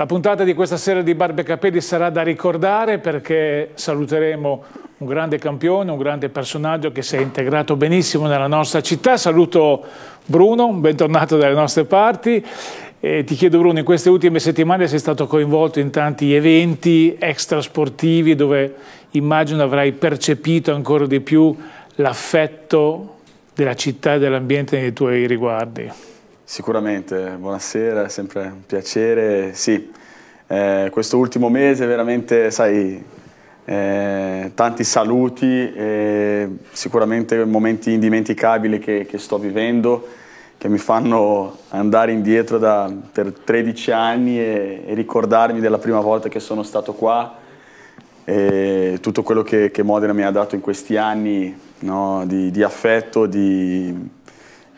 La puntata di questa sera di Barbe Capelli sarà da ricordare perché saluteremo un grande campione, un grande personaggio che si è integrato benissimo nella nostra città. Saluto Bruno, bentornato dalle nostre parti. E ti chiedo Bruno, in queste ultime settimane sei stato coinvolto in tanti eventi extrasportivi dove immagino avrai percepito ancora di più l'affetto della città e dell'ambiente nei tuoi riguardi. Sicuramente, buonasera, è sempre un piacere. Sì, eh, questo ultimo mese veramente, sai, eh, tanti saluti e sicuramente momenti indimenticabili che, che, sto vivendo, che mi fanno andare indietro da, per 13 anni e, e, ricordarmi della prima volta che sono stato qua e tutto quello che, che Modena mi ha dato in questi anni no, di, di affetto, di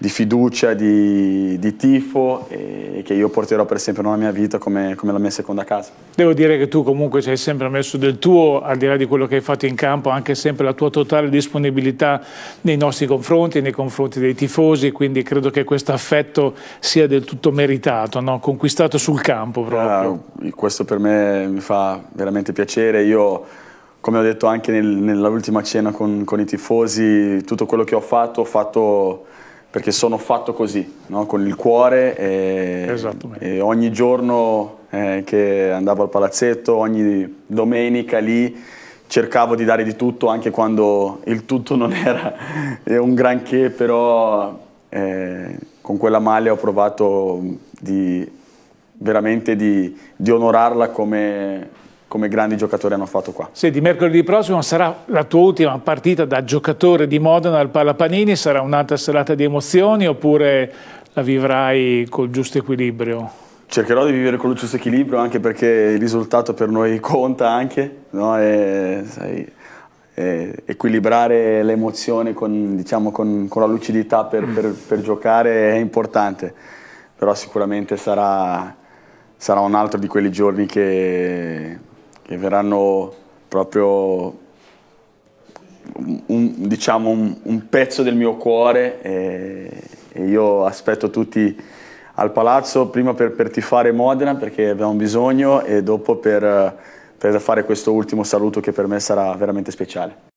di fiducia, di, di, tifo e che io porterò per sempre nella mia vita come, come, la mia seconda casa. Devo dire che tu comunque ci hai sempre messo del tuo, al di là di quello che hai fatto in campo, anche sempre la tua totale disponibilità nei nostri confronti, nei confronti dei tifosi, quindi credo che questo affetto sia del tutto meritato, no? conquistato sul campo proprio. Ah, questo per me mi fa veramente piacere, io come ho detto anche nel, nell'ultima cena con, con i tifosi, tutto quello che ho fatto, ho fatto perché sono fatto così, no? con il cuore e, e ogni giorno eh, che andavo al palazzetto, ogni domenica lì cercavo di dare di tutto anche quando il tutto non era eh, un granché, però eh, con quella maglia ho provato di, veramente di, di onorarla come come grandi giocatori hanno fatto qua. Sì, di mercoledì prossimo sarà la tua ultima partita da giocatore di Modena al Palapanini, sarà un'altra serata di emozioni oppure la vivrai col giusto equilibrio? Cercherò di vivere con il giusto equilibrio anche perché il risultato per noi conta anche, no? e, sai, e equilibrare le emozioni con, diciamo, con, con la lucidità per, per, per giocare è importante, però sicuramente sarà, sarà un altro di quei giorni che che verranno proprio un, diciamo un, un pezzo del mio cuore e, e, io aspetto tutti al palazzo prima per, per tifare Modena perché abbiamo bisogno e dopo per, per fare questo ultimo saluto che per me sarà veramente speciale.